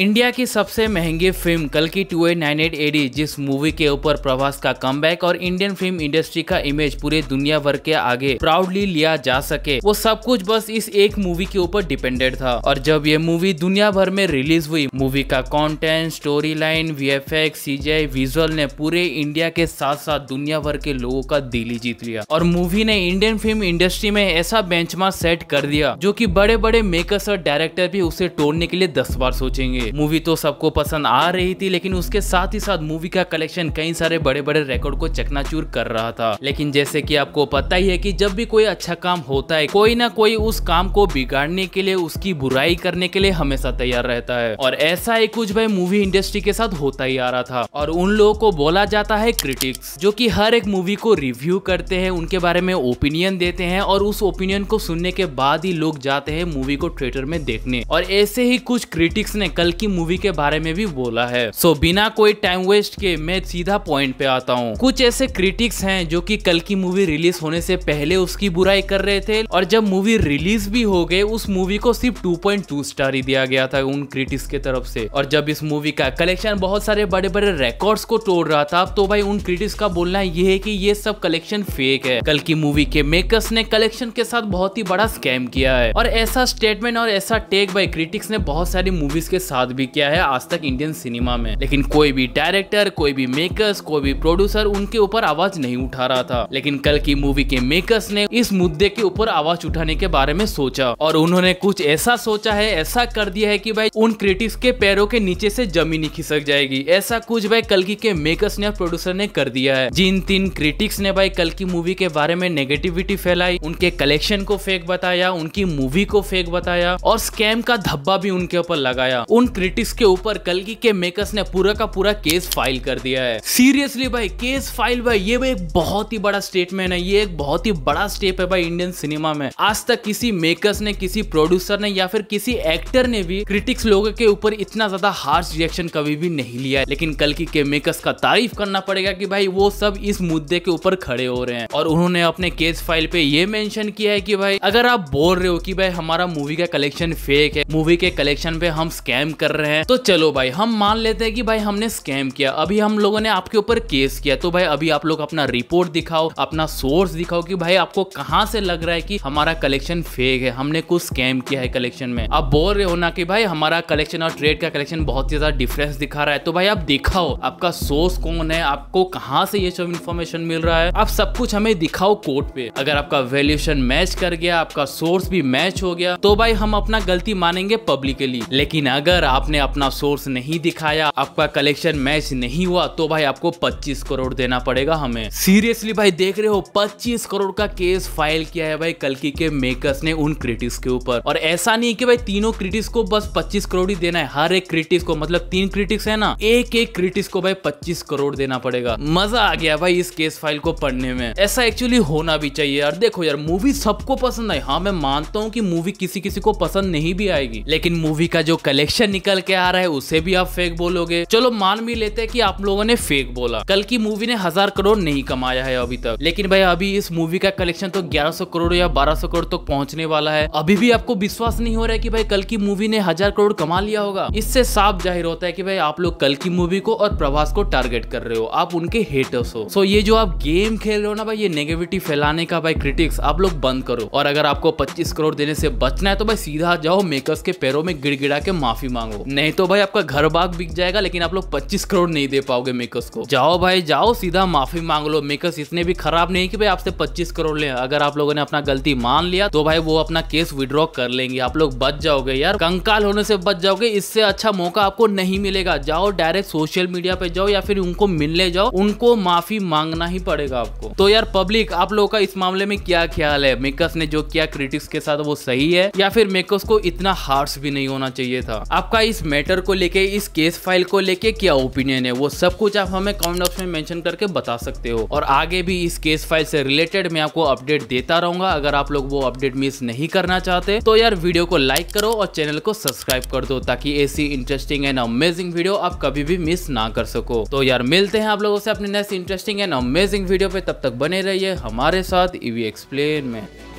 India की सबसे महंगी फिल्म कल की two eight nine eight AD जिस मूवी के ऊपर प्रभास का कम और इंडियन फिल्म इंडस्ट्री का इमेज पूरे दुनिया भर के आगे प्राउडली लिया जा सके वो सब कुछ बस इस एक मूवी के ऊपर डिपेंडेड था और जब ये मूवी दुनिया भर में रिलीज हुई मूवी का content story line V F X visual ने पूरे इंडिया के साथ साथ दुनिया भर के लोगों का दिल ही जीत लिया और मूवी ने इंडियन फिल्म इंडस्ट्री में ऐसा बेंच सेट कर दिया जो की बड़े बड़े मेकर्स और डायरेक्टर भी उसे तोड़ने के लिए दस बार सोचेंगे मूवी तो सबको पसंद आ रही थी लेकिन उसके साथ ही साथ मूवी का कलेक्शन कई सारे बड़े बड़े रिकॉर्ड को चकनाचूर कर रहा था लेकिन जैसे की आपको पता ही है की जब भी कोई अच्छा काम होता है कोई ना कोई उस काम को बिगाड़ने के लिए उसकी बुराई करने के लिए हमेशा तैयार रहता है और ऐसा ही कुछ भाई मूवी इंडस्ट्री के साथ होता ही आ रहा था और उन लोगों को बोला जाता है क्रिटिक्स जो कि हर एक मूवी को रिव्यू करते हैं उनके बारे में ओपिनियन देते हैं और उस ओपिनियन को सुनने के बाद ही लोग जाते हैं मूवी को थिएटर में देखने और ऐसे ही कुछ क्रिटिक्स ने कल की मूवी के बारे में भी बोला है सो बिना कोई टाइम वेस्ट के मैं सीधा पॉइंट पे आता हूँ कुछ ऐसे क्रिटिक्स हैं जो कि कल की मूवी रिलीज होने से पहले उसकी बुराई कर रहे थे और जब मूवी रिलीज भी हो गए उस मूवी को सिर्फ 2.2 स्टार ही दिया गया था उन क्रिटिक्स के तरफ से और जब इस मूवी का कलेक्शन बहुत सारे बड़े बड़े रिकॉर्ड्स को तोड़ रहा था तो भाई उन क्रिटिक्स का बोलना ये है की ये सब कलेक्शन फेक है कल की मूवी के मेकर्स ने कलेक्शन के साथ बहुत ही बड़ा स्कैम किया है और ऐसा स्टेटमेंट और ऐसा टेक बाई क्रिटिक्स ने बहुत सारी मूवीज के साथ साथ भी किया है आज तक इंडियन सिनेमा में लेकिन कोई भी डायरेक्टर कोई भी मेकर्स कोई भी प्रोड्यूसर उनके ऊपर आवाज नहीं उठा रहा था लेकिन कल की मूवी के मेकर्स ने इस मुद्दे के ऊपर आवाज उठाने के बारे में सोचा और उन्होंने कुछ ऐसा सोचा है ऐसा कर दिया है की भाई उन क्रिटिक्स के पैरों के नीचे से जमीन खिसक जाएगी ऐसा कुछ भाई कलकी के मेकर्स ने प्रोड्यूसर ने कर दिया है जिन तीन क्रिटिक्स ने भाई कल की मूवी के बारे में नेगेटिविटी फैलाई उनके कलेक्शन को फेक बताया उनकी मूवी को फेक बताया और स्कैम का धब्बा भी उनके ऊपर लगाया उन क्रिटिक्स के ऊपर कलगी के मेकर्स ने पूरा का पूरा केस फाइल कर दिया है सीरियसली भाई केस फाइल भाई ये भाई एक बहुत ही बड़ा स्टेटमेंट है ये एक बहुत ही बड़ा स्टेप है भाई इंडियन सिनेमा में आज तक किसी मेकर्स ने किसी प्रोड्यूसर ने या फिर किसी एक्टर ने भी क्रिटिक्स लोगों के ऊपर इतना ज्यादा हार्श रिएक्शन कभी भी नहीं लिया है लेकिन कलकी के मेकर्स का तारीफ करना पड़ेगा कि भाई वो सब इस मुद्दे के ऊपर खड़े हो रहे हैं और उन्होंने अपने केस फाइल पे ये मेंशन किया है कि भाई अगर आप बोल रहे हो कि भाई हमारा मूवी का कलेक्शन फेक है मूवी के कलेक्शन पे हम स्कैम कर रहे हैं तो चलो भाई हम मान लेते हैं कि भाई हमने स्कैम किया अभी हम लोगों ने आपके ऊपर केस किया तो भाई अभी आप लोग अपना रिपोर्ट दिखाओ अपना सोर्स दिखाओ कि भाई आपको कहाँ से लग रहा है कि हमारा कलेक्शन फेक है हमने कुछ स्कैम किया है कलेक्शन में आप बोल रहे हो ना कि भाई हमारा कलेक्शन और ट्रेड का कलेक्शन बहुत ही ज्यादा डिफरेंस दिखा रहा है तो भाई आप दिखाओ आपका सोर्स कौन है आपको कहाँ से ये सब इन्फॉर्मेशन मिल रहा है आप सब कुछ हमें दिखाओ कोर्ट पे अगर आपका वैल्यूशन मैच कर गया आपका सोर्स भी मैच हो गया तो भाई हम अपना गलती मानेंगे पब्लिकली लेकिन अगर आपने अपना सोर्स नहीं दिखाया आपका कलेक्शन मैच नहीं हुआ तो भाई आपको 25 करोड़ देना पड़ेगा हमें सीरियसली भाई देख रहे हो 25 करोड़ का केस फाइल किया है भाई कल के मेकर्स ने उन क्रिटिक्स के ऊपर और ऐसा नहीं की भाई तीनों क्रिटिक्स को बस पच्चीस करोड़ ही देना है हर एक क्रिटिक्स को मतलब तीन क्रिटिक्स है ना एक एक क्रिटिक्स को भाई पच्चीस करोड़ देना पड़ेगा मजा आ गया भाई इस केस फाइल को पढ़ने में ऐसा एक्चुअली होना भी चाहिए यार देखो यार मूवी सबको पसंद आई हाँ मैं मानता हूँ की मूवी किसी किसी को पसंद नहीं भी आएगी लेकिन मूवी का जो कलेक्शन निकल के आ रहा है उसे भी आप फेक बोलोगे चलो मान भी लेते हैं कि आप लोगों ने फेक बोला कल की मूवी ने हजार करोड़ नहीं कमाया है अभी तक लेकिन भाई अभी इस मूवी का कलेक्शन तो 1100 करोड़ या 1200 करोड़ तक तो पहुंचने वाला है अभी भी आपको विश्वास नहीं हो रहा है की भाई कल की मूवी ने हजार करोड़ कमा लिया होगा इससे साफ जाहिर होता है की भाई आप लोग कल की मूवी को और प्रभास को टारगेट कर रहे हो आप उनके हेटर्स हो सो ये जो आप गेम खेल रहे हो ना भाई ये नेगेटिविटी फैलाने का भाई क्रिटिक्स आप लोग बंद करो और अगर आपको पच्चीस करोड़ देने से बचना है तो भाई सीधा जाओ मेकर्स के पैरों में गिड़गिड़ा के माफी मांगो मांगो नहीं तो भाई आपका घर बाग बिक जाएगा लेकिन आप लोग पच्चीस करोड़ नहीं दे पाओगे मेकर्स को जाओ भाई जाओ सीधा माफी मांग लो मेकर्स इतने भी खराब नहीं की भाई आपसे पच्चीस करोड़ ले अगर आप लोगों ने अपना गलती मान लिया तो भाई वो अपना केस विड्रॉ कर लेंगे आप लोग बच जाओगे यार कंकाल होने से बच जाओगे इससे अच्छा मौका आपको नहीं मिलेगा जाओ डायरेक्ट सोशल मीडिया पे जाओ या फिर उनको मिलने जाओ उनको माफी मांगना ही पड़ेगा आपको तो यार पब्लिक आप लोगों का इस मामले में क्या ख्याल है मेकर्स ने जो किया क्रिटिक्स के साथ वो सही है या फिर मेकर्स को इतना हार्श भी नहीं होना चाहिए था आपका आपका इस मैटर को लेके इस केस फाइल को लेके क्या ओपिनियन है वो सब कुछ आप हमें कमेंट बॉक्स में मेंशन करके बता सकते हो और आगे भी इस केस फाइल से रिलेटेड मैं आपको अपडेट देता रहूंगा अगर आप लोग वो अपडेट मिस नहीं करना चाहते तो यार वीडियो को लाइक करो और चैनल को सब्सक्राइब कर दो ताकि ऐसी इंटरेस्टिंग एंड अमेजिंग वीडियो आप कभी भी मिस ना कर सको तो यार मिलते हैं आप लोगों से अपने next interesting and amazing video पे तब तक बने रहिए हमारे साथ ईवी e एक्सप्लेन में